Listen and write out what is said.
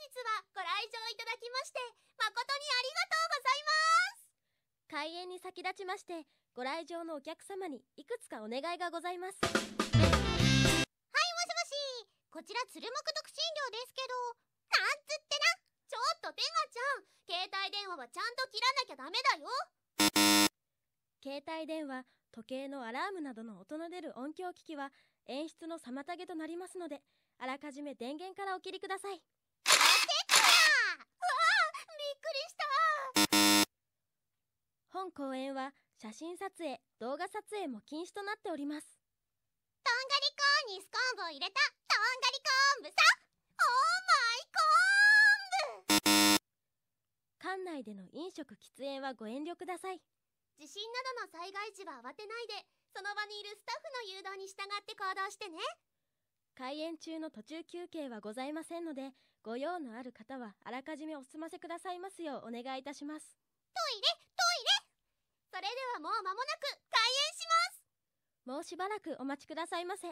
日はご来場いただきまして誠にありがとうございます開演に先立ちましてご来場のお客様にいくつかお願いがございますはいもしもしこちら鶴木特診料ですけどなんつってなちょっとペガちゃん携帯電話はちゃんと切らなきゃダメだよ携帯電話時計のアラームなどの音の出る音響機器は演出の妨げとなりますのであらかじめ電源からお切りください公園は写真撮影、動画撮影も禁止となっております。とんがりコーンにスコーンを入れたとんがりコーン部さオーマイコーン部館内での飲食喫煙はご遠慮ください地震などの災害時は慌てないでその場にいるスタッフの誘導に従って行動してね開園中の途中休憩はございませんのでご用のある方はあらかじめお済ませくださいますようお願いいたしますトイレはもう間もなく開園しますもうしばらくお待ちくださいませ